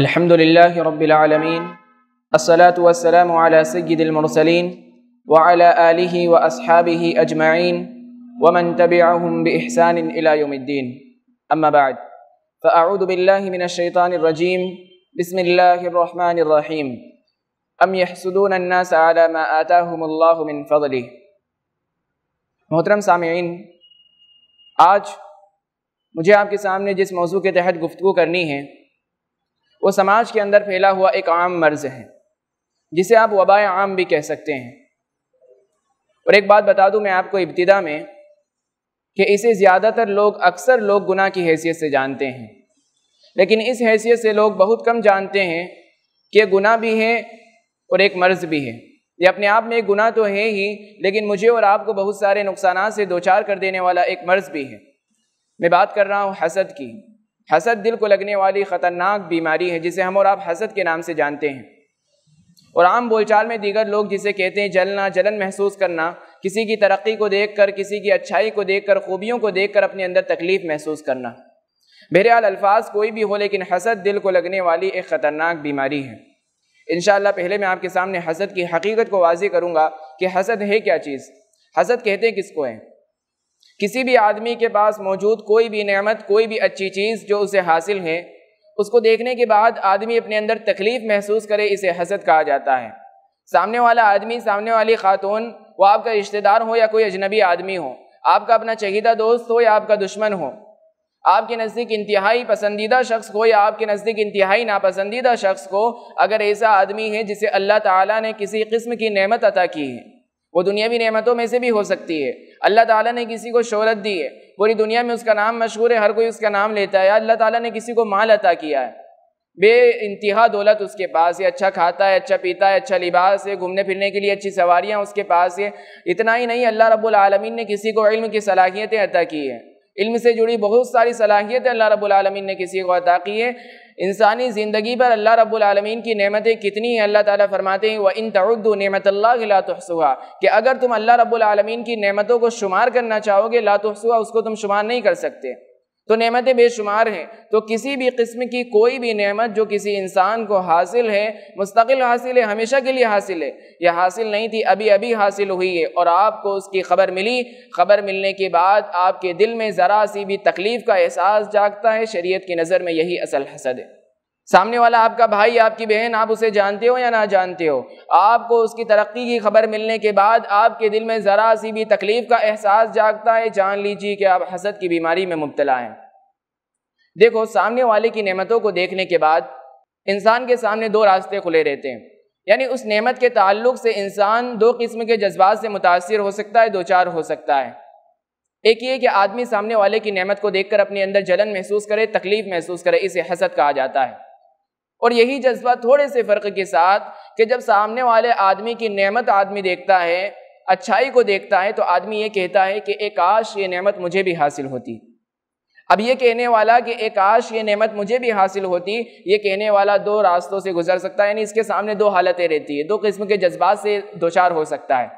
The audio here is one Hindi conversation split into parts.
अलहमदिल्ला रबालमीन असलातम सयदमरसलिन वली व असहाबी अजमाइन वमन तबियाम बहसानद्दीन अम्माबाद फ़ाऊदबिल्लाशैतानरजीम बसमीम अम यसदूनन्नासालाताहमिन फ़ली मोहतरम सामीन आज मुझे आपके सामने जिस मौजू के तहत गुफ्तु करनी है वो समाज के अंदर फैला हुआ एक आम मर्ज़ है जिसे आप वबा आम भी कह सकते हैं और एक बात बता दूं मैं आपको इब्तदा में कि इसे ज़्यादातर लोग अक्सर लोग गुनाह की हैसियत से जानते हैं लेकिन इस हैसियत से लोग बहुत कम जानते हैं कि गुनाह भी है और एक मर्ज़ भी है ये अपने आप में एक गुनाह तो है ही लेकिन मुझे और आपको बहुत सारे नुकसान से दो चार कर देने वाला एक मर्ज़ भी है मैं बात कर रहा हूँ हसद की हसद दिल को लगने वाली ख़तरनाक बीमारी है जिसे हम और आप हसद के नाम से जानते हैं और आम बोलचाल में दीगर लोग जिसे कहते हैं जलना जलन महसूस करना किसी की तरक्की को देख कर किसी की अच्छाई को देख कर खूबियों को देख कर अपने अंदर तकलीफ़ महसूस करना बहरहाल अल्फाज कोई भी हो लेकिन हसद दिल को लगने वाली एक ख़तरनाक बीमारी है इन पहले मैं आपके सामने हसद की हकीकत को वाजी करूँगा कि हसद है क्या चीज़ हसद कहते हैं किसको है किसी भी आदमी के पास मौजूद कोई भी नेमत कोई भी अच्छी चीज़ जो उसे हासिल है उसको देखने के बाद आदमी अपने अंदर तकलीफ़ महसूस करे इसे हसद कहा जाता है सामने वाला आदमी सामने वाली खातून वो आपका रिश्तेदार हो या कोई अजनबी आदमी हो आपका अपना चहीदा दोस्त हो या आपका दुश्मन हो आपके नज़दीक इंतहाई पसंदीदा शख्स को या आपके नज़दीक इंतहाई नापसंदीदा शख्स को अगर ऐसा आदमी है जिसे अल्लाह ताला ने किसी किस्म की नेमत अता की है वो दुनियावी नेमतों में से भी हो सकती है अल्लाह ताला ने किसी को शोहरत दी है पूरी दुनिया में उसका नाम मशहूर है हर कोई उसका नाम लेता है अल्लाह ताला ने किसी को माल अता किया है बे इंतहा दौलत उसके पास है अच्छा खाता है अच्छा पीता है अच्छा लिबास है घूमने फिरने के लिए अच्छी सवारियाँ उसके पास है इतना ही नहीं अल्लाह रब्बुल आलमीन ने किसी को इल्म की सलाहियतें अता की है इल्म से जुड़ी बहुत सारी सलाहियतें अल्लाह रब्बुल आलमीन ने किसी को अता की है इंसानी ज़िंदगी पर अल्लाह रब्बुल आलमीन की नेमतें कितनी हैं अल्लाह ताला फरमाते हैं व इन तउद्दू नेमतल्लाह ला कि अगर तुम अल्लाह रब्बुल आलमीन की नेमतों को शुमार करना चाहोगे ला तहसुहा उसको तुम शुमार नहीं कर सकते तो नेमतें बेशुमार हैं तो किसी भी किस्म की कोई भी नेमत जो किसी इंसान को हासिल है मुस्तकिल हासिल है हमेशा के लिए हासिल है यह हासिल नहीं थी अभी अभी हासिल हुई है और आपको उसकी खबर मिली खबर मिलने के बाद आपके दिल में ज़रा सी भी तकलीफ़ का एहसास जागता है शरीयत की नज़र में यही असल हसद है सामने वाला आपका भाई आपकी बहन आप उसे जानते हो या ना जानते हो आपको उसकी तरक्की की खबर मिलने के बाद आपके दिल में ज़रा सी भी तकलीफ़ का एहसास जागता है जान लीजिए कि आप हसद की बीमारी में मुबतला हैं देखो सामने वाले की नेमतों को देखने के बाद इंसान के सामने दो रास्ते खुले रहते हैं यानी उस नेमत के ताल्लुक से इंसान दो किस्म के जज्बात से मुतासर हो सकता है दो चार हो सकता है एक ये कि आदमी सामने वाले की नेमत को देखकर अपने अंदर जलन महसूस करे तकलीफ़ महसूस करे इसे हसद कहा जाता है और यही जज्बा थोड़े से फ़र्क के साथ कि जब सामने वाले आदमी की नेमत आदमी देखता है अच्छाई को देखता है तो आदमी ये कहता है कि एक काश ये नेमत मुझे भी हासिल होती अब ये कहने वाला कि एक काश ये नेमत मुझे भी हासिल होती ये कहने वाला दो रास्तों से गुजर सकता है यानी इसके सामने दो हालतें रहती है दो किस्म के जज्बात से दोचार हो सकता है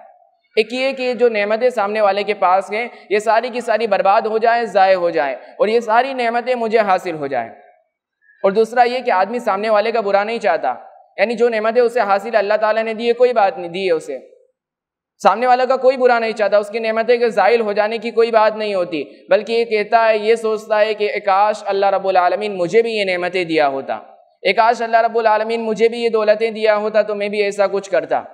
एक ये कि जो नेमतें सामने वाले के पास हैं ये सारी की सारी बर्बाद हो जाए ज़ाय हो जाए और ये सारी नेमतें मुझे हासिल हो जाएँ और दूसरा ये कि आदमी सामने वाले का बुरा नहीं चाहता यानी जो नेमत है उसे हासिल अल्लाह ताला ने दी है कोई बात नहीं दी है उसे सामने वाले का कोई बुरा नहीं चाहता उसकी नेमतें के ज़ाहिल हो जाने की कोई बात नहीं होती बल्कि ये कहता है ये सोचता है कि एकाश अल्लाह रब्बुल आलमीन मुझे भी ये नेमतें दिया होता एकाश अल्लाह रब्बुल आलमीन मुझे भी ये दौलतें दिया होता तो मैं भी ऐसा कुछ करता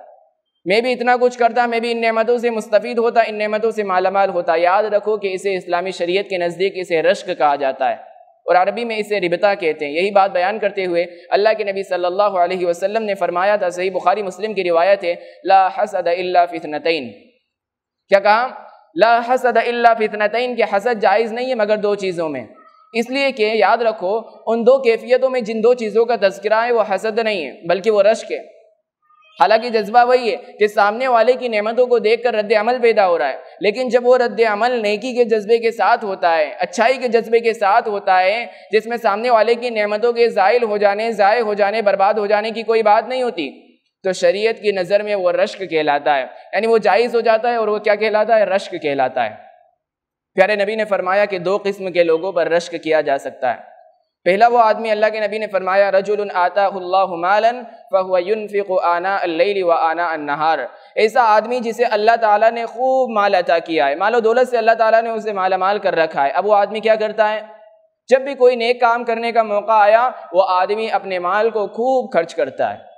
मैं भी इतना कुछ करता मैं भी इन नेमतों से मुस्तफ़ होता इन नेमतों से मालामाल होता याद रखो कि इसे इस्लामी शरीयत के नज़दीक इसे रश्क कहा जाता है और अरबी में इसे रिबता कहते हैं यही बात बयान करते हुए अल्लाह के नबी सल्लल्लाहु अलैहि वसल्लम ने फरमाया था सही बुखारी मुस्लिम की रिवायत है ला हसद इल्ला फितनतैन क्या कहा ला हसद इल्ला फितनतैन के हसद जायज़ नहीं है मगर दो चीज़ों में इसलिए कि याद रखो उन दो कैफियतों में जिन दो चीज़ों का तस्करा है वो हसद नहीं है बल्कि वो रश्क है हालांकि जज्बा वही है कि सामने वाले की नेमतों को देख कर रद्द अमल पैदा हो रहा है लेकिन जब वो रद्द अमल नेकी के जज्बे के साथ होता है अच्छाई के जज्बे के साथ होता है जिसमें सामने वाले की नेमतों के ज़ायल हो जाने ज़ाय हो जाने बर्बाद हो जाने की कोई बात नहीं होती तो शरीयत की नज़र में वो रश्क कहलाता है यानी वो जायज़ हो जाता है और वो क्या कहलाता है रश्क कहलाता है प्यारे नबी ने फरमाया कि दो किस्म के लोगों पर रश्क किया जा सकता है पहला वो आदमी अल्लाह के नबी ने फरमाया रजुल आतामालन फ़ुनफ़िक आना व आना नहार ऐसा आदमी जिसे अल्लाह ताला ने खूब माल अता किया है मालो दौलत से अल्लाह ताला ने उसे माला माल कर रखा है अब वो आदमी क्या करता है जब भी कोई नेक काम करने का मौका आया वो आदमी अपने माल को खूब खर्च करता है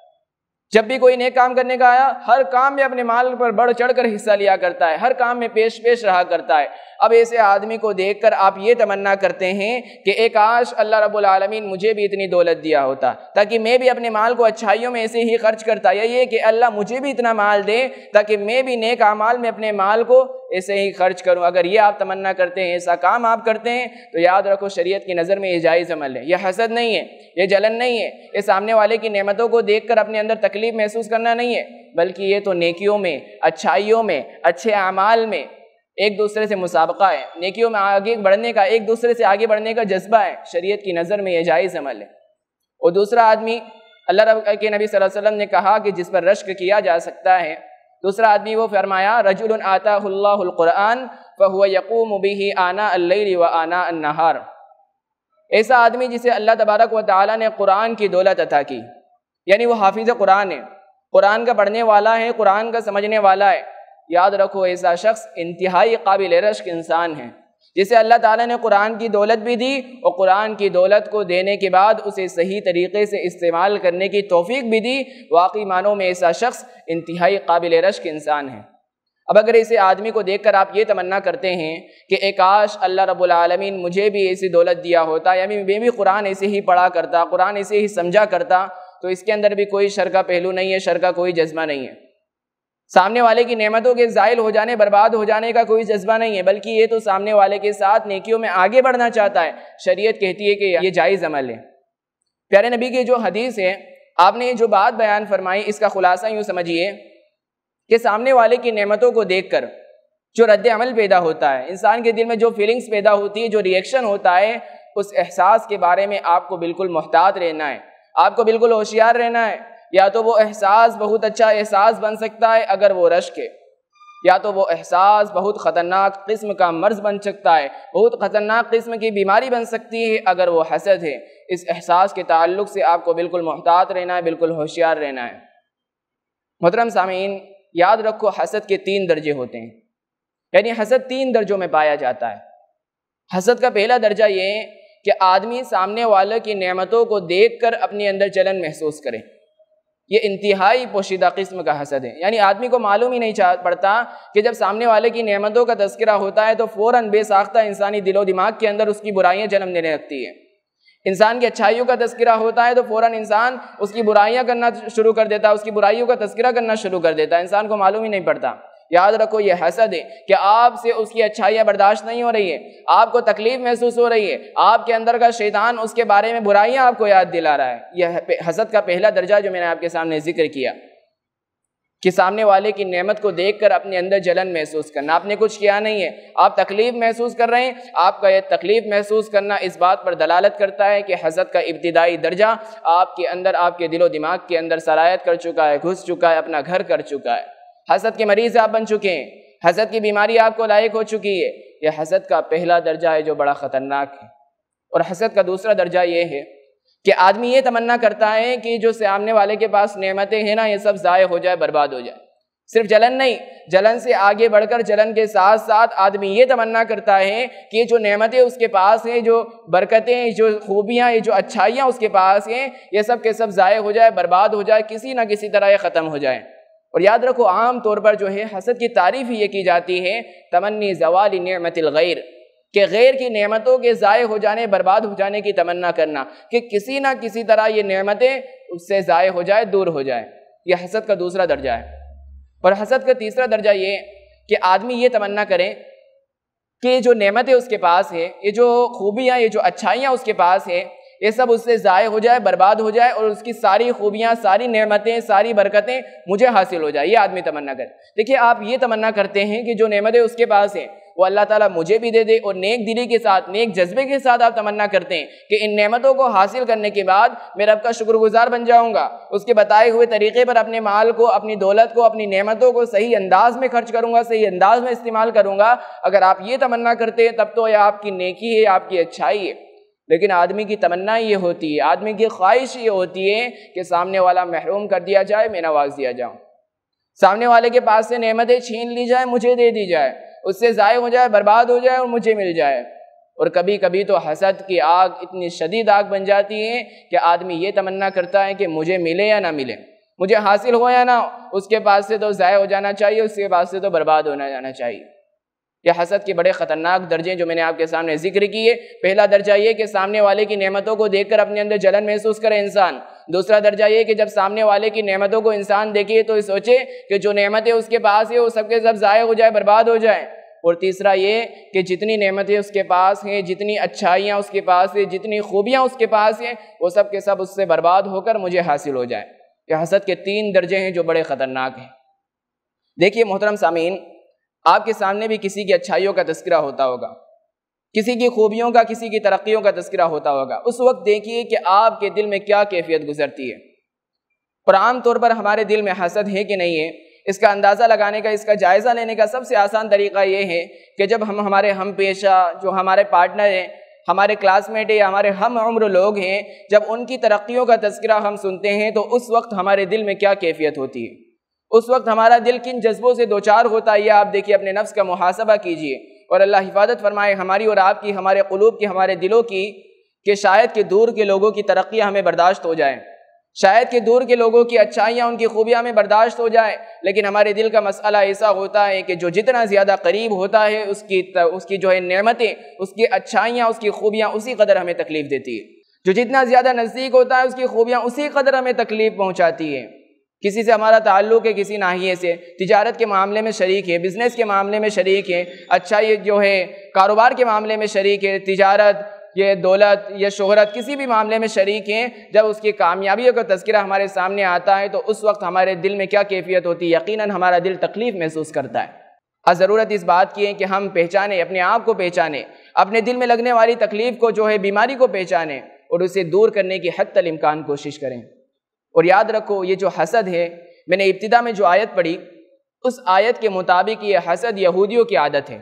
जब भी कोई नेक काम करने का आया हर काम में अपने माल पर बढ़ चढ़ कर हिस्सा लिया करता है हर काम में पेश पेश रहा करता है अब ऐसे आदमी को देख कर आप ये तमन्ना करते हैं कि एक आश अल्लाह रबालमीन मुझे भी इतनी दौलत दिया होता ताकि मैं भी अपने माल को अच्छाइयों में ऐसे ही खर्च करता या ये कि अल्लाह मुझे भी इतना माल दे ताकि मैं भी नेक अमाल में अपने माल को ऐसे ही खर्च करूं अगर ये आप तमन्ना करते हैं ऐसा काम आप करते हैं तो याद रखो शरीयत की नज़र में ये जायज़ अमल है यह हसद नहीं है ये जलन नहीं है ये सामने वाले की नेमतों को देख कर अपने अंदर तकलीफ़ महसूस करना नहीं है बल्कि ये तो नेकियों में अच्छाइयों में अच्छे अमाल में एक दूसरे से मुसाबका है नेकियों में आगे बढ़ने का एक दूसरे से आगे बढ़ने का जज्बा है शरीयत की नज़र में यह जायज़ अमल है और दूसरा आदमी अल्लाह रब के नबी सल्लल्लाहु अलैहि वसल्लम ने कहा कि जिस पर रश्क किया जा सकता है दूसरा आदमी वो फरमाया रजुल आताकुरान फ़हुआ यकूम बिही आना अल्ल व आना अन्हार ऐसा आदमी जिसे अल्लाह तबारक व ताली ने कुरान की दौलत अता की यानी वो हाफिज़ कुरान है कुरान का पढ़ने वाला है कुरान का समझने वाला है याद रखो ऐसा शख्स इंतहाई काबिल रश्क इंसान है जिसे अल्लाह ताला ने कुरान की दौलत भी दी और कुरान की दौलत को देने के बाद उसे सही तरीके से इस्तेमाल करने की तोफ़ी भी दी वाकई मानों में ऐसा शख्स इंतहाई काबिल रश्क इंसान है अब अगर इसे आदमी को देखकर आप ये तमन्ना करते हैं कि एकाश अल्लाह रब्बुल आलमीन मुझे भी ऐसी दौलत दिया होता या मैं भी कुरान ऐसे ही पढ़ा करता कुरान ऐसे ही समझा करता तो इसके अंदर भी कोई शर का पहलू नहीं है शर का कोई जज्बा नहीं है सामने वाले की नेमतों के ज़ायल हो जाने बर्बाद हो जाने का कोई जज्बा नहीं है बल्कि ये तो सामने वाले के साथ नेकियों में आगे बढ़ना चाहता है शरीयत कहती है कि ये जायज़ अमल है प्यारे नबी की जो हदीस है आपने जो बात बयान फरमाई इसका खुलासा यूँ समझिए कि सामने वाले की नेमतों को देख कर जो रद्द अमल पैदा होता है इंसान के दिल में जो फीलिंग्स पैदा होती है जो रिएक्शन होता है उस एहसास के बारे में आपको बिल्कुल मोहतात रहना है आपको बिल्कुल होशियार रहना है या तो वो एहसास बहुत अच्छा एहसास बन सकता है अगर वो रश्क है या तो वो एहसास बहुत ख़तरनाक किस्म का मर्ज़ बन सकता है बहुत ख़तरनाक किस्म की बीमारी बन सकती है अगर वो हसद है इस एहसास के ताल्लुक से आपको बिल्कुल मोहतात रहना है बिल्कुल होशियार रहना है मोहतरम सामीन याद रखो हसद के तीन दर्जे होते हैं यानी हसद तीन दर्जों में पाया जाता है हसद का पहला दर्जा ये कि आदमी सामने वाले की नमतों को देख कर अपने अंदर जलन महसूस करे ये इंतहाई पोशीदा किस्म का हसद है यानी आदमी को मालूम ही नहीं पड़ता कि जब सामने वाले की नेमतों का तस्करा होता है तो फ़ौर बेसाख्ता इंसानी दिलो दिमाग के अंदर उसकी बुराइयाँ जन्म देने लगती हैं इंसान की अच्छाइयों का तस्करा होता है तो फ़ौर इंसान उसकी बुराइयाँ करना शुरू कर देता है उसकी बुराइयों का तस्करा करना शुरू कर देता है इंसान को मालूम ही नहीं पड़ता याद रखो ये हसद है कि आपसे उसकी अच्छाइयाँ बर्दाश्त नहीं हो रही है आपको तकलीफ महसूस हो रही है आपके अंदर का शैतान उसके बारे में बुराइयाँ आपको याद दिला रहा है यह हसद का पहला दर्जा जो मैंने आपके सामने जिक्र किया कि सामने वाले की नेमत को देख कर अपने अंदर जलन महसूस करना आपने कुछ किया नहीं है आप तकलीफ महसूस कर रहे हैं आपका यह तकलीफ महसूस करना इस बात पर दलालत करता है कि हजरत का इब्तदाई दर्जा आपके अंदर आपके दिलो दिमाग के अंदर सरायत कर चुका है घुस चुका है अपना घर कर चुका है हसद के मरीज़ आप बन चुके हैं हसद की बीमारी आपको लायक हो चुकी है यह हसद का पहला दर्जा है जो बड़ा ख़तरनाक है और हसद का दूसरा दर्जा ये है कि आदमी ये तमन्ना करता है कि जो सामने वाले के पास नेमतें हैं ना ये सब ज़ाय हो जाए बर्बाद हो जाए सिर्फ जलन नहीं जलन से आगे बढ़कर जलन के साथ साथ आदमी ये तमन्ना करता है कि जो नेमतें उसके पास हैं जो बरकतें जो खूबियाँ ये जो अच्छाइयाँ उसके पास हैं ये सब के सब ज़ाय हो जाए बर्बाद हो जाए किसी ना किसी तरह ये ख़त्म हो जाए और याद रखो आम तौर पर जो है हसद की तारीफ ही ये की जाती है तमन्नी जवाल गैर के गैर की नेमतों के ज़ाय हो जाने बर्बाद हो जाने की तमन्ना करना कि किसी ना किसी तरह ये नेमतें उससे ज़ाय हो जाए दूर हो जाए यह हसद का दूसरा दर्जा है और हसद का तीसरा दर्जा ये कि आदमी ये तमन्ना करें कि जो नेमतें उसके पास है ये जो खूबियाँ ये जो अच्छाइयाँ उसके पास है ये सब उससे ज़ाय हो जाए बर्बाद हो जाए और उसकी सारी खूबियाँ सारी नेमतें सारी बरकतें मुझे हासिल हो जाए ये आदमी तमन्ना कर देखिए आप ये तमन्ना करते हैं कि जो नमतें उसके पास हैं वो अल्लाह ताला मुझे भी दे दे और नेक दिली के साथ नेक जज्बे के साथ आप तमन्ना करते हैं कि इन नेमतों को हासिल करने के बाद मैं रब का शुक्रगुजार बन जाऊंगा उसके बताए हुए तरीके पर अपने माल को अपनी दौलत को अपनी नेमतों को सही अंदाज में खर्च करूंगा सही अंदाज में इस्तेमाल करूंगा अगर आप ये तमन्ना करते हैं तब तो यह आपकी नेकी है आपकी अच्छाई है लेकिन आदमी की तमन्ना ये होती है आदमी की ख्वाहिश ये होती है कि सामने वाला महरूम कर दिया जाए मैं नवाज दिया जाऊँ सामने वाले के पास से नेमतें छीन ली जाए मुझे दे दी जाए उससे ज़ाय हो जाए बर्बाद हो जाए और मुझे मिल जाए और कभी कभी तो हसद की आग इतनी शदीद आग बन जाती है कि आदमी ये तमन्ना करता है कि मुझे मिले या ना मिले मुझे हासिल हो या ना उसके पास से तो ज़ाय हो जाना चाहिए उसके पास से तो बर्बाद होना जाना चाहिए यह हसद के बड़े ख़तरनाक दर्जे जो मैंने आपके सामने जिक्र किए पहला दर्जा ये कि सामने वाले की नेमतों को देखकर अपने अंदर जलन महसूस करे इंसान दूसरा दर्जा ये कि जब सामने वाले की नेमतों को इंसान देखे तो सोचे कि जो नेमतें उसके पास है वो सबके सब ज़ाय हो जाए बर्बाद हो जाए और तीसरा ये कि जितनी नेमतें उसके पास हैं जितनी अच्छाइयाँ उसके पास है जितनी खूबियाँ उसके पास हैं वो सब के सब उससे बर्बाद होकर मुझे हासिल हो जाए यह हसद के तीन दर्जे हैं जो बड़े ख़तरनाक हैं देखिए मोहतरम सामीन आपके सामने भी किसी की अच्छाइयों का तस्करा होता होगा किसी की खूबियों का किसी की तरक्कीों का तस्करा होता होगा उस वक्त देखिए कि आपके दिल में क्या कैफियत गुजरती है और आम तौर पर हमारे दिल में हसद है कि नहीं है इसका अंदाज़ा लगाने का इसका जायज़ा लेने का सबसे आसान तरीका ये है कि जब हम हमारे हम पेशा जो हमारे पार्टनर हैं हमारे क्लासमेट हैं हमारे हम उम्र लोग हैं जब उनकी तरक्कीों का तस्करा हम सुनते हैं तो उस वक्त हमारे दिल में क्या कैफियत होती है उस वक्त हमारा दिल किन जज्बों से दो चार होता है आप देखिए अपने नफ्स का मुहासबा कीजिए और अल्लाह हिफाजत फरमाए हमारी और आपकी हमारे कलूब की हमारे दिलों की कि शायद के दूर के लोगों की तरक्की हमें बर्दाश्त हो जाए शायद के दूर के लोगों की अच्छाइयाँ उनकी खूबियाँ हमें बर्दाश्त हो जाए लेकिन हमारे दिल का मसला ऐसा होता है कि जो जितना ज़्यादा करीब होता है उसकी उसकी जो है नमतें उसकी अच्छाइयाँ उसकी खूबियाँ उसी कदर हमें तकलीफ़ देती है जो जितना ज़्यादा नज़दीक होता है उसकी खूबियाँ उसी कदर हमें तकलीफ़ पहुँचाती है किसी से हमारा ताल्लुक़ है किसी नाहिए से तिजारत के मामले में शरीक है बिज़नेस के मामले में शरीक है अच्छा ये जो है कारोबार के मामले में शरीक है तिजारत ये दौलत या शोहरत किसी भी मामले में शरीक हैं जब उसकी कामयाबियों का तस्करा हमारे सामने आता है तो उस वक्त हमारे दिल में क्या कैफियत होती है यकीनन हमारा दिल तकलीफ़ महसूस करता है और ज़रूरत इस बात की है कि हम पहचाने अपने आप को पहचाने अपने दिल में लगने वाली तकलीफ़ को जो है बीमारी को पहचानें और उसे दूर करने की हद तल इम्कान कोशिश करें और याद रखो ये जो हसद है मैंने इब्तदा में जो आयत पढ़ी उस आयत के मुताबिक ये हसद यहूदियों की आदत है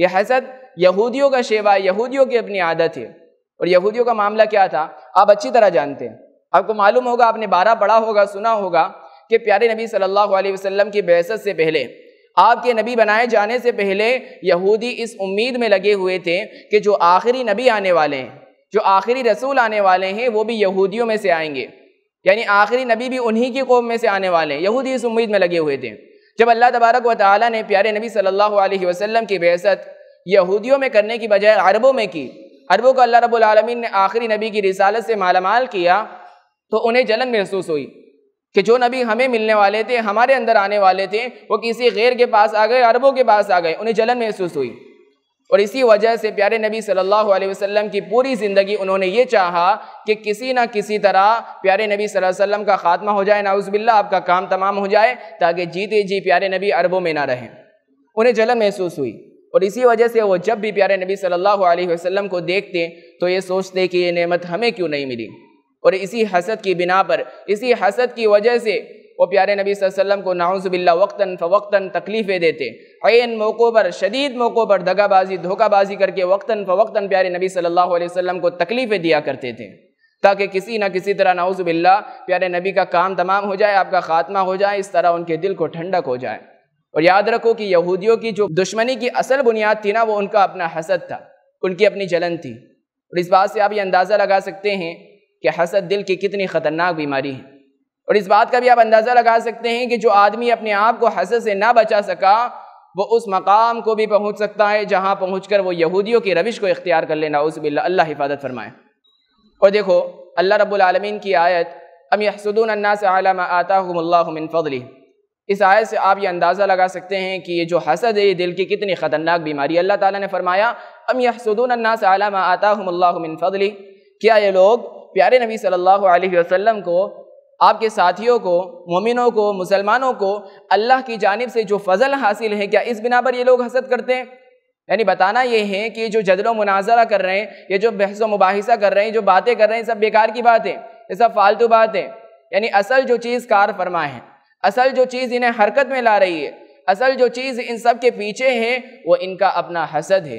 ये हसद यहूदियों का शेवा यहूदियों की अपनी आदत है और यहूदियों का मामला क्या था आप अच्छी तरह जानते हैं आपको मालूम होगा आपने बारह पढ़ा होगा सुना होगा कि प्यारे नबी सल्लल्लाहु अलैहि वसल्लम की बहसत से पहले आपके नबी बनाए जाने से पहले यहूदी इस उम्मीद में लगे हुए थे कि जो आखिरी नबी आने वाले हैं जो आखिरी रसूल आने वाले हैं वो भी यहूदियों में से आएंगे यानी आखिरी नबी भी उन्हीं की कौम में से आने वाले हैं यहूदी इस उम्मीद में लगे हुए थे जब अल्लाह तबारक व ताली ने प्यारे नबी सल्लल्लाहु अलैहि वसल्लम की बेहसत यहूदियों में करने की बजाय अरबों में की अरबों को अल्लाह रब्बुल रबालमीन ने आखिरी नबी की रिसालत से मालामाल किया तो उन्हें जलन महसूस हुई कि जो नबी हमें मिलने वाले थे हमारे अंदर आने वाले थे वो किसी गैर के पास आ गए अरबों के पास आ गए उन्हें जलन महसूस हुई और इसी वजह से प्यारे नबी सल्लल्लाहु अलैहि वसल्लम की पूरी ज़िंदगी उन्होंने ये चाहा कि किसी ना किसी तरह प्यारे नबी सल्लल्लाहु अलैहि वसल्लम का ख़ात्मा हो जाए नाउज़बिल्ला आपका काम तमाम हो जाए ताकि जीते जी प्यारे नबी अरबों में ना रहें उन्हें जलन महसूस हुई और इसी वजह से वो जब भी प्यारे नबी सल्लल्लाहु अलैहि वसल्लम को देखते तो ये सोचते कि ये नेमत हमें क्यों नहीं मिली और इसी हसद की बिना पर इसी हसद की वजह से वो प्यारे नबी वसल्लम को नाउजबिल्ला वक्ता फ़वक्ता तकलीफ़ें देते ऐन मौक़ों पर शदीद मौक़ों पर दगाबाजी धोखाबाजी करके वक्ता फ़वक्ता प्यारे नबी सल्लल्लाहु अलैहि वसल्लम को तकलीफ़ें दिया करते थे ताकि किसी ना किसी तरह नाउजबिल्ला प्यारे नबी का काम तमाम हो जाए आपका ख़ात्मा हो जाए इस तरह उनके दिल को ठंडक हो जाए और याद रखो कि यहूदियों की जो दुश्मनी की असल बुनियाद थी ना वो उनका अपना हसद था उनकी अपनी जलन थी और इस बात से आप ये अंदाज़ा लगा सकते हैं कि हसद दिल की कितनी ख़तरनाक बीमारी है और इस बात का भी आप अंदाज़ा लगा सकते हैं कि जो आदमी अपने आप को हसद से ना बचा सका वो उस मकाम को भी पहुंच सकता है जहां पहुंचकर वो यहूदियों की रविश को इख्तियार कर लेना उस अल्लाह हिफाजत फरमाए और देखो अल्लाह रब्लमीन की आयत अम यसदून अन्ना से आलम आतामिन इस आयत से आप ये अंदाज़ा लगा सकते हैं कि ये जो हसद है ये दिल की कितनी ख़तरनाक बीमारी अल्लाह ताला ने फरमाया अम यसदून अन्ना से आलम क्या ये लोग प्यारे नबी सल्लल्लाहु अलैहि वसल्लम को आपके साथियों को मोमिनों को मुसलमानों को अल्लाह की जानब से जो फ़ज़ल हासिल है क्या इस बिना पर ये लोग हसद करते हैं यानी बताना ये है कि जो जदलो मुनाजरा कर रहे हैं ये जो बहस व मुबासा कर रहे हैं जो बातें कर रहे हैं सब बेकार की बातें ये सब फालतू बातें यानी असल जो चीज़ कार फरमा है असल जो चीज़ इन्हें हरकत में ला रही है असल जो चीज़ इन सब के पीछे है वो इनका अपना हसद है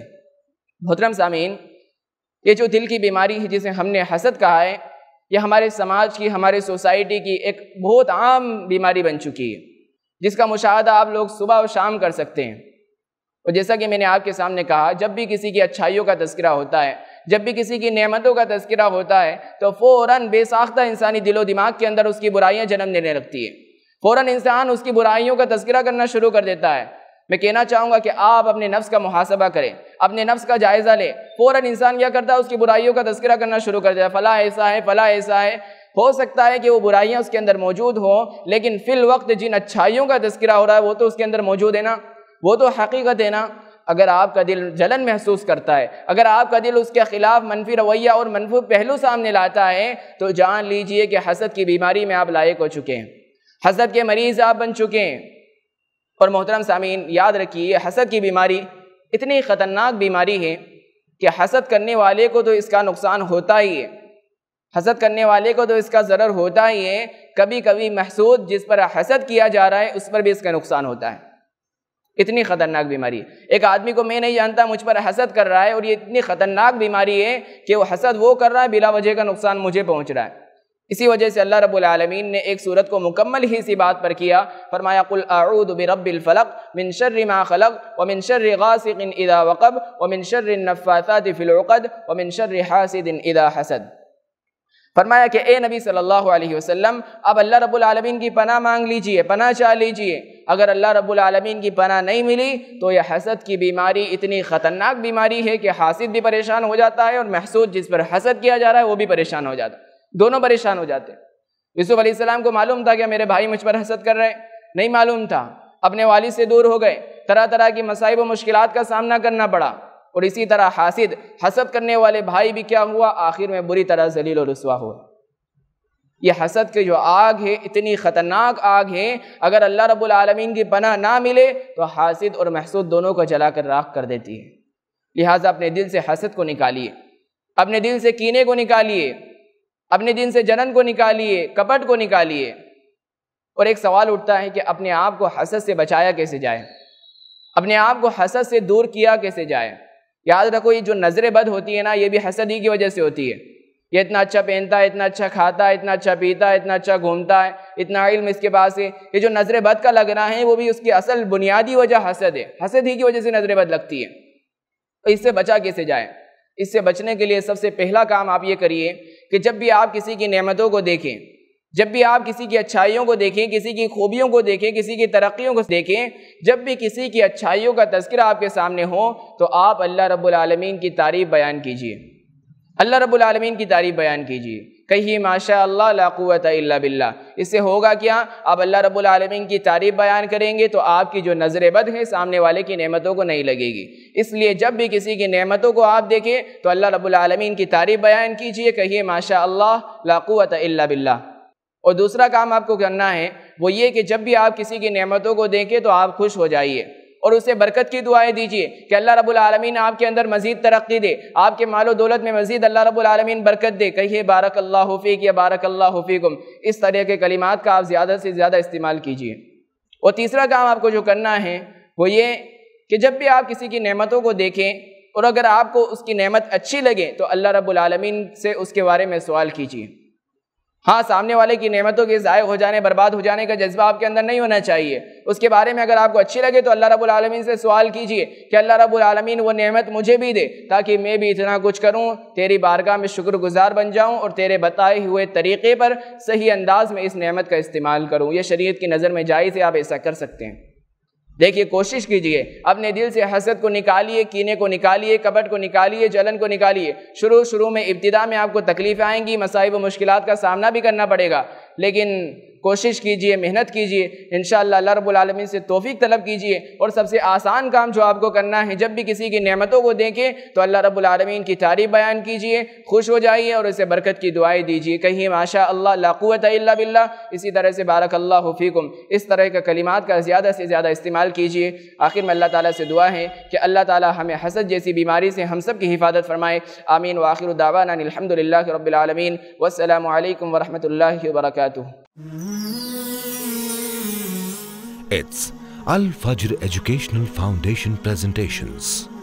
मोहतरम सामीन ये जो दिल की बीमारी है जिसे हमने हसद कहा है ये हमारे समाज की हमारे सोसाइटी की एक बहुत आम बीमारी बन चुकी है जिसका मुशाह आप लोग सुबह और शाम कर सकते हैं और जैसा कि मैंने आपके सामने कहा जब भी किसी की अच्छाइयों का तस्करा होता है जब भी किसी की नेमतों का तस्करा होता है तो फ़ौर बेसाख्ता इंसानी दिलो दिमाग के अंदर उसकी बुराइयाँ जन्म लेने लगती है फ़ौर इंसान उसकी बुराइयों का तस्करा करना शुरू कर देता है मैं कहना चाहूँगा कि आप अपने नफ्स का मुहासबा करें अपने नफ्स का जायज़ा लें फ़ौर इंसान क्या करता है उसकी बुराइयों का तस्करा करना शुरू कर दिया फ़ला ऐसा है फ़ला ऐसा है हो सकता है कि वो बुराइयाँ उसके अंदर मौजूद हों लेकिन फ़िल वक्त जिन अच्छाइयों का तस्करा हो रहा है वो तो उसके अंदर मौजूद है ना वो तो हकीकत है ना अगर आपका दिल जलन महसूस करता है अगर आपका दिल उसके ख़िलाफ़ मनफी रवैया और मनफू पहलू सामने लाता है तो जान लीजिए कि हसद की बीमारी में आप लायक हो चुके हैं हसद के मरीज़ आप बन चुके हैं और मोहतरम सामीन याद रखिए हसद की बीमारी इतनी ख़तरनाक बीमारी है कि हसद करने वाले को तो इसका नुकसान होता ही है हसद करने वाले को तो इसका ज़रूर होता ही है कभी कभी महसूद जिस पर हसद किया जा रहा है उस पर भी इसका नुकसान होता है इतनी ख़तरनाक बीमारी एक आदमी को मैं नहीं जानता मुझ पर हसद कर रहा है और ये इतनी ख़तरनाक बीमारी है कि वो हसद वो कर रहा है बिला वजह का नुकसान मुझे पहुंच रहा है इसी वजह से अल्लाह रब्बुल आलमीन ने एक सूरत को मुकम्मल ही इसी बात पर किया फरमाया कुल आऊद बिरबिलफ़लक मिन शर्र मा खलक व मिन शर्र गासिक इदा वक़ब व मिन शर्र नफ़ातात फ़िलुक़द व मिन शर्र हासिद इदा हसद फरमाया कि ए नबी सल्लल्लाहु अलैहि वसल्लम अब अल्लाह रब्बुल आलमीन की पनाह मांग लीजिए पनाह चाह लीजिए अगर अल्लाह रब्बुल आलमीन की पनाह नहीं मिली तो यह हसद की बीमारी इतनी ख़तरनाक बीमारी है कि हासिद भी परेशान हो जाता है और महसूद जिस पर हसद किया जा रहा है वो भी परेशान हो जाता है दोनों परेशान हो जाते यूसुफ अलैहिस्सलाम को मालूम था कि मेरे भाई मुझ पर हसद कर रहे नहीं मालूम था अपने वाली से दूर हो गए तरह तरह की मसाइब व मुश्किल का सामना करना पड़ा और इसी तरह हासिद हसद करने वाले भाई भी क्या हुआ आखिर में बुरी तरह जलील और रसुआ हुआ यह हसद की जो आग है इतनी ख़तरनाक आग है अगर अल्लाह रब्बुल रबालमीन की पनाह ना मिले तो हासिद और महसूद दोनों को जलाकर राख कर देती है लिहाजा अपने दिल से हसद को निकालिए अपने दिल से कीने को निकालिए अपने दिन से जनन को निकालिए कपट को निकालिए और एक सवाल उठता है कि अपने आप को हसद से बचाया कैसे जाए अपने आप को हसद से दूर किया कैसे जाए याद रखो ये जो नज़र बद होती है ना ये भी हसद ही की वजह से होती है ये इतना अच्छा पहनता है इतना अच्छा खाता है इतना अच्छा पीता है इतना अच्छा घूमता है इतना इल्म इसके पास है ये जो नज़र बद का लगना है वो भी उसकी असल बुनियादी वजह हसद है हसद ही की वजह से नज़र बद लगती है तो इससे बचा कैसे जाए इससे बचने के लिए सबसे पहला काम आप ये करिए कि जब भी आप किसी की नेमतों को देखें जब भी आप किसी की अच्छाइयों को देखें किसी की खूबियों को देखें किसी की तरक्कियों को देखें जब भी किसी की अच्छाइयों का तस्करा आपके सामने हो तो आप अल्लाह रब्बुल रबालमीन की तारीफ़ बयान कीजिए अल्लाह रब्बुल रबालमीन की तारीफ़ बयान कीजिए कही माशा अल्लाह लाकुत बिल्ला इससे होगा क्या आप अल्लाह रबालमीन की तारीफ बयान करेंगे तो आपकी जो नज़र बद है सामने वाले की नेमतों को नहीं लगेगी इसलिए जब भी किसी की नेमतों को आप देखें तो अल्लाह रबालमीन की तारीफ बयान कीजिए कहिए माशा अल्लाह अल्ला बिल्ला और दूसरा काम आपको करना है वो ये कि जब भी आप किसी की नेमतों को देखें तो आप खुश हो जाइए और उसे बरकत की दुआएं दीजिए कि अल्लाह रब्बुल आलमीन आपके अंदर मजीद तरक्की दे आपके मालो दौलत में मजीद अल्लाह रब्बुल आलमीन बरकत दे कहिए बारक अल्लाह हफ़ीक या बारक अल्लाह हफ़ीकुम इस तरह के कलिमात का आप ज़्यादा से ज़्यादा इस्तेमाल कीजिए और तीसरा काम आपको जो करना है वो ये कि जब भी आप किसी की नेमतों को देखें और अगर आपको उसकी नेमत अच्छी लगे तो अल्लाह रब्बुल आलमीन से उसके बारे में सवाल कीजिए हाँ सामने वाले की नेमतों के ज़ाय हो जाने बर्बाद हो जाने का जज्बा आपके अंदर नहीं होना चाहिए उसके बारे में अगर आपको अच्छी लगे तो अल्लाह रब्बुल आलमीन से सवाल कीजिए कि अल्लाह रब्बुल आलमीन वो नेमत मुझे भी दे ताकि मैं भी इतना कुछ करूँ तेरी बारगाह में शुक्रगुजार बन जाऊँ और तेरे बताए हुए तरीक़े पर सही अंदाज में इस नेमत का इस्तेमाल करूँ यह शरीत की नज़र में जायज़ है आप ऐसा कर सकते हैं देखिए कोशिश कीजिए अपने दिल से हसद को निकालिए कीने को निकालिए कपट को निकालिए जलन को निकालिए शुरू शुरू में इब्तदा में आपको तकलीफ़ें आएंगी मसाइब व मुश्किल का सामना भी करना पड़ेगा लेकिन कोशिश कीजिए मेहनत कीजिए इन शब्बालमीन से तोफ़ी तलब कीजिए और सबसे आसान काम जो आपको करना है जब भी किसी की नेमतों को देखें तो अल्लाह रबालमीन की तारीफ़ बयान कीजिए खुश हो जाइए और इसे बरकत की दुआएँ दीजिए कहीं माशा अल्लाह लाकुत बिल्ला इसी तरह से बारक अल्लाह हफ़ीकुम इस तरह के कलिमात का ज़्यादा से ज़्यादा इस्तेमाल कीजिए आखिर में अल्लाह ताली से दुआ है कि अल्लाह ताली हमें हसद जैसी बीमारी से हम सब की हिफाजत फरमाए आमीन वाखिर दावाना अलहमदिल्ला रबालमीन वसलम वरहमल वर्का wabarakatuh. It's Al Fajr Educational Foundation Presentations.